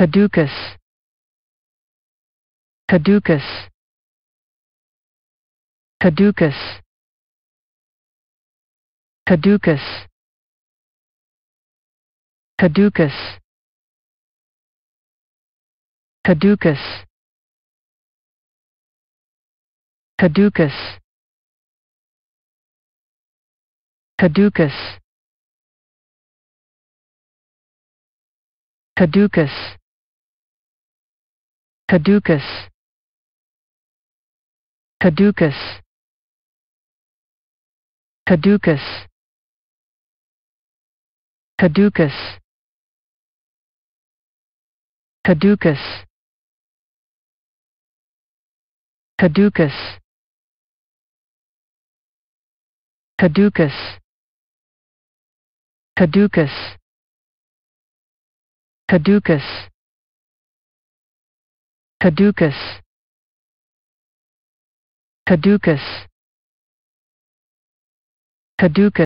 caducus caducus caducus caducus caducus caducus caducus caducus caducus caducus caducus caducus caducus caducus caducus caducus caducus caducus caducus caducus caducus